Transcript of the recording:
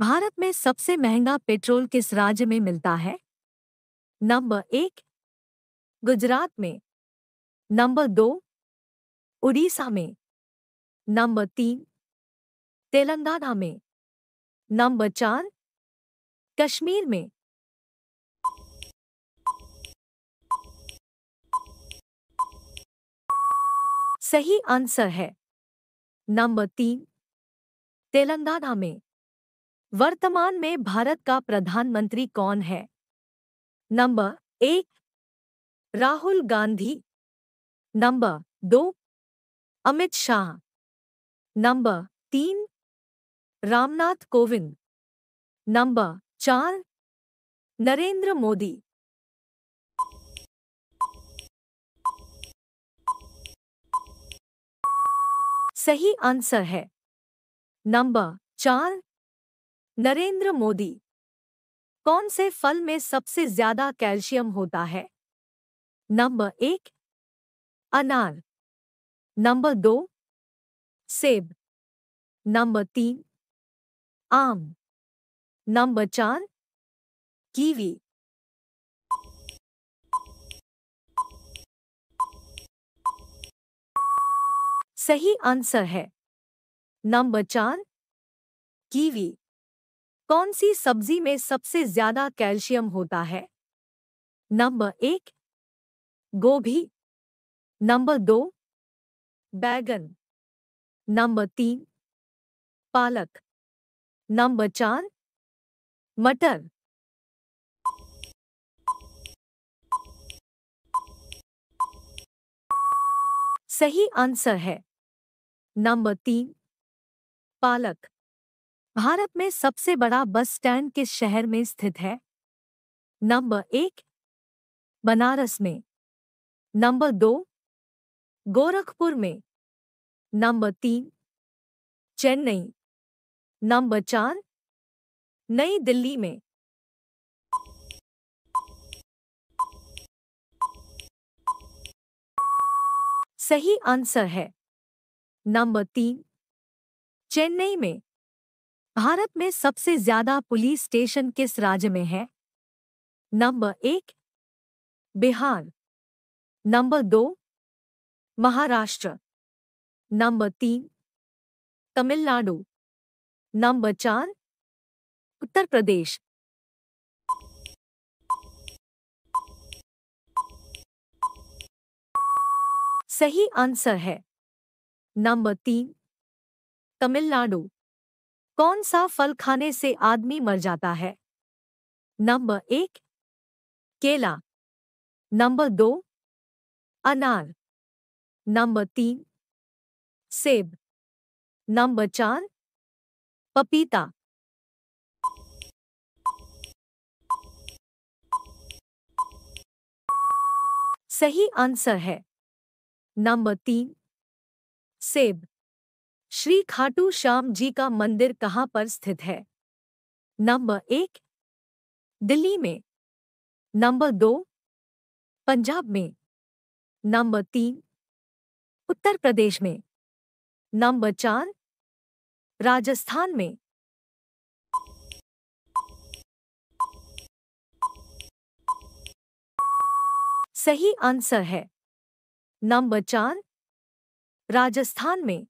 भारत में सबसे महंगा पेट्रोल किस राज्य में मिलता है नंबर एक गुजरात में नंबर दो उड़ीसा में नंबर तीन तेलंगाना में नंबर चार कश्मीर में सही आंसर है नंबर तीन तेलंगाना में वर्तमान में भारत का प्रधानमंत्री कौन है नंबर एक राहुल गांधी नंबर दो अमित शाह नंबर तीन रामनाथ कोविंद नंबर चार नरेंद्र मोदी सही आंसर है नंबर चार नरेंद्र मोदी कौन से फल में सबसे ज्यादा कैल्शियम होता है नंबर एक अनार नंबर दो सेब नंबर तीन आम नंबर चार कीवी सही आंसर है नंबर चार कीवी कौन सी सब्जी में सबसे ज्यादा कैल्शियम होता है नंबर एक गोभी नंबर दो बैगन नंबर तीन पालक नंबर चार मटर सही आंसर है नंबर तीन पालक भारत में सबसे बड़ा बस स्टैंड किस शहर में स्थित है नंबर एक बनारस में नंबर दो गोरखपुर में नंबर तीन चेन्नई नंबर चार नई दिल्ली में सही आंसर है नंबर तीन चेन्नई में भारत में सबसे ज्यादा पुलिस स्टेशन किस राज्य में है नंबर एक बिहार नंबर दो महाराष्ट्र नंबर तीन तमिलनाडु नंबर चार उत्तर प्रदेश सही आंसर है नंबर तीन तमिलनाडु कौन सा फल खाने से आदमी मर जाता है नंबर एक केला नंबर दो अनार नंबर तीन सेब नंबर चार पपीता सही आंसर है नंबर तीन सेब श्री खाटू श्याम जी का मंदिर कहाँ पर स्थित है नंबर एक दिल्ली में नंबर दो पंजाब में नंबर तीन उत्तर प्रदेश में नंबर चार राजस्थान में सही आंसर है नंबर चार राजस्थान में